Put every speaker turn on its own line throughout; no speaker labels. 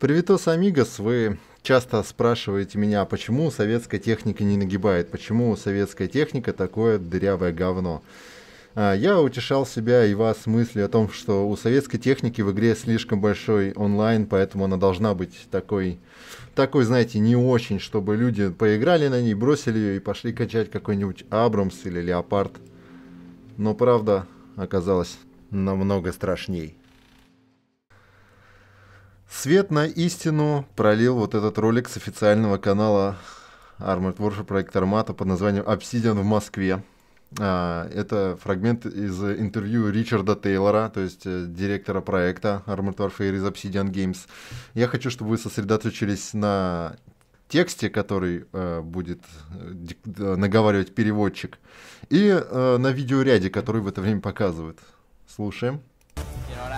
Привитос Амигос, вы часто спрашиваете меня, почему советская техника не нагибает, почему советская техника такое дырявое говно. А, я утешал себя и вас мыслью о том, что у советской техники в игре слишком большой онлайн, поэтому она должна быть такой, такой, знаете, не очень, чтобы люди поиграли на ней, бросили ее и пошли качать какой-нибудь Абрамс или Леопард. Но правда оказалась намного страшней свет на истину пролил вот этот ролик с официального канала Armored Warfare проект Армата под названием «Обсидиан в Москве». А, это фрагмент из интервью Ричарда Тейлора, то есть э, директора проекта Armored Warfare из Obsidian Games. Я хочу, чтобы вы сосредоточились на тексте, который э, будет э, наговаривать переводчик, и э, на видеоряде, который в это время показывают. Слушаем.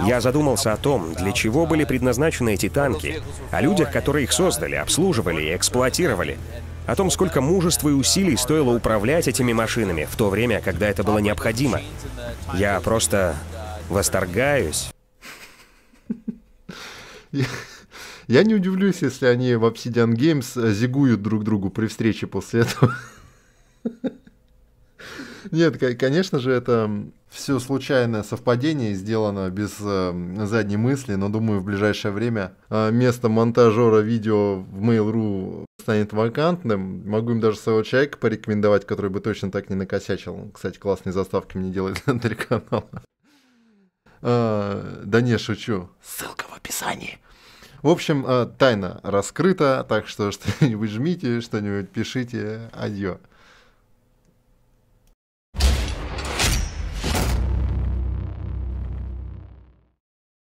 Я задумался о
том, для чего были предназначены эти танки, о людях, которые их создали, обслуживали и эксплуатировали, о том, сколько мужества и усилий стоило управлять этими машинами в то время, когда
это было необходимо. Я просто восторгаюсь. Я не удивлюсь, если они в Obsidian Games э, зигуют друг другу при встрече после этого. Нет, конечно же, это все случайное совпадение сделано без э, задней мысли, но думаю, в ближайшее время э, место монтажера видео в Mail.ru станет вакантным. Могу им даже своего человека порекомендовать, который бы точно так не накосячил. кстати, классные заставки мне делают на три канала. Э, да не, шучу. Ссылка в описании. В общем, э, тайна раскрыта, так что что-нибудь жмите, что-нибудь пишите. Адьё.